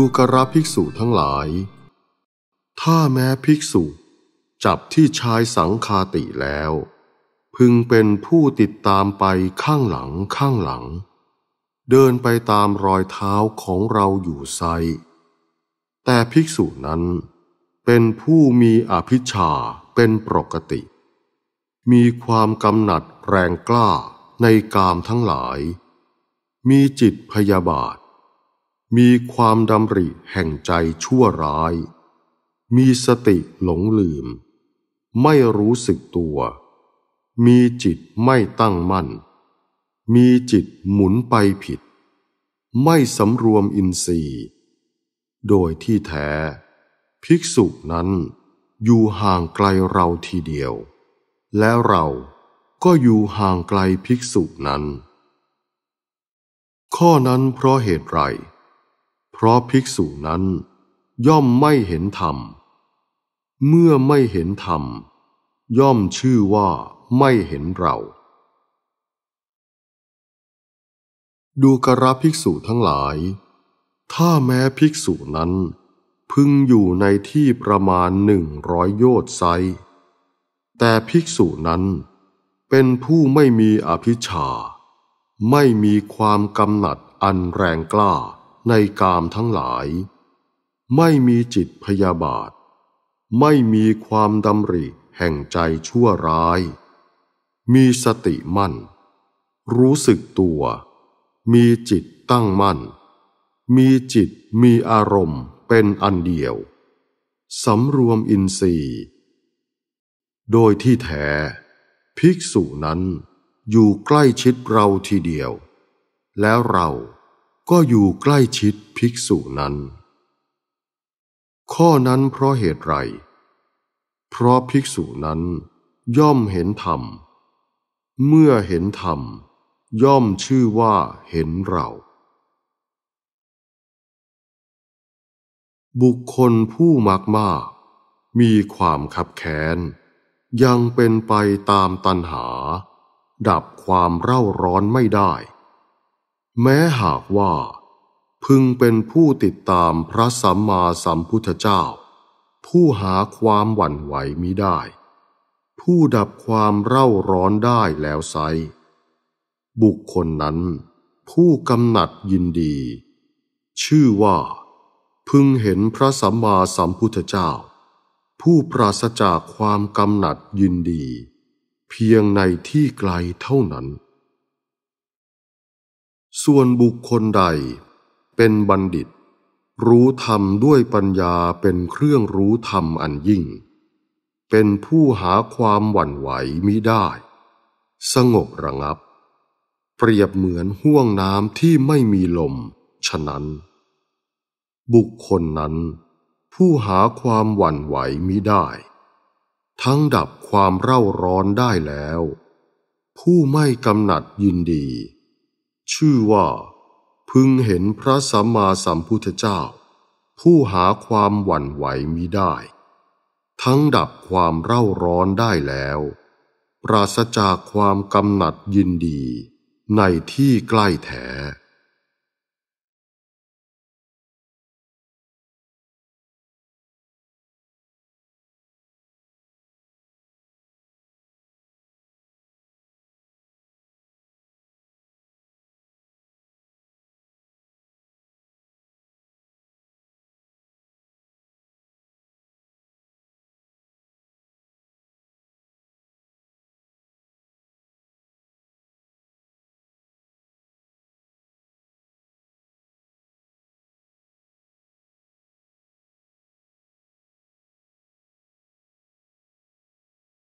ูกระภิกษุทั้งหลาย ถ้าแม้ภิกษุจับที่ชายสังคาติแล้ว พึงเป็นผู้ติดตามไปข้างหลังข้างหลัง เดินไปตามรอยเท้าของเราอยู่ไซแต่ภิกษุนั้นเป็นผู้มีอภิชาเป็นปกติ มีความกำหนัดแรงกล้าในกามทั้งหลาย มีจิตพยาบาทมีความดำริแห่งใจชั่วร้าย มีสติหลงลืม ไม่รู้สึกตัว มีจิตไม่ตั้งมั่น มีจิตหมุนไปผิด ไม่สำรวมอินทรีย์ โดยที่แท้ภิกษุนั้นอยู่ห่างไกลเราทีเดียว และเราก็อยู่ห่างไกลภิกษุนั้น ข้อนั้นเพราะเหตุไรเพราะภิกษุนั้นย่อมไม่เห็นธรรม เมื่อไม่เห็นธรรม ย่อมชื่อว่าไม่เห็นเรา ดูกระภิกษุทั้งหลาย ถ้าแม้ภิกษุนั้นพึงอยู่ในที่ประมาณหนึ่งร้อยโยต์ไซ แต่ภิกษุนั้นเป็นผู้ไม่มีอภิชา ไม่มีความกำหนัดอันแรงกล้าในกามทั้งหลาย ไม่มีจิตพยาบาท ไม่มีความดำริแห่งใจชั่วร้าย มีสติมั่น รู้สึกตัว มีจิตตั้งมั่น มีจิตมีอารมณ์เป็นอันเดียว สำรวมอินทรีย์ โดยที่แท้ภิกษุนั้นอยู่ใกล้ชิดเราทีเดียว แล้วเราก็อยู่ใกล้ชิดภิกษุนั้น ข้อนั้นเพราะเหตุไร เพราะภิกษุนั้นย่อมเห็นธรรม เมื่อเห็นธรรมย่อมชื่อว่าเห็นเรา บุคคลผู้มากมากมีความขับแค้นยังเป็นไปตามตันหา ดับความเร่าร้อนไม่ได้แม้หากว่า พึงเป็นผู้ติดตามพระสัมมาสัมพุทธเจ้า ผู้หาความหวั่นไหวมิได้ ผู้ดับความเร่าร้อนได้แล้วไซบุคคลนั้น ผู้กำหนัดยินดี ชื่อว่า พึงเห็นพระสัมมาสัมพุทธเจ้า ผู้ปราศจากความกำหนัดยินดี เพียงในที่ไกลเท่านั้นส่วนบุคคลใดเป็นบัณฑิต รู้ธรรมด้วยปัญญาเป็นเครื่องรู้ธรรมอันยิ่ง เป็นผู้หาความหวั่นไหวมิได้ สงบระงับ เปรียบเหมือนห่วงน้ำที่ไม่มีลม ฉะนั้น บุคคลนั้น ผู้หาความหวั่นไหวมิได้ ทั้งดับความเร่าร้อนได้แล้ว ผู้ไม่กำหนัดยินดีชื่อว่าพึงเห็นพระสัมมาสัมพุทธเจ้า ผู้หาความหวั่นไหวมิได้ ทั้งดับความเร่าร้อนได้แล้ว ปราศจากความกำหนัดยินดีในที่ใกล้แถ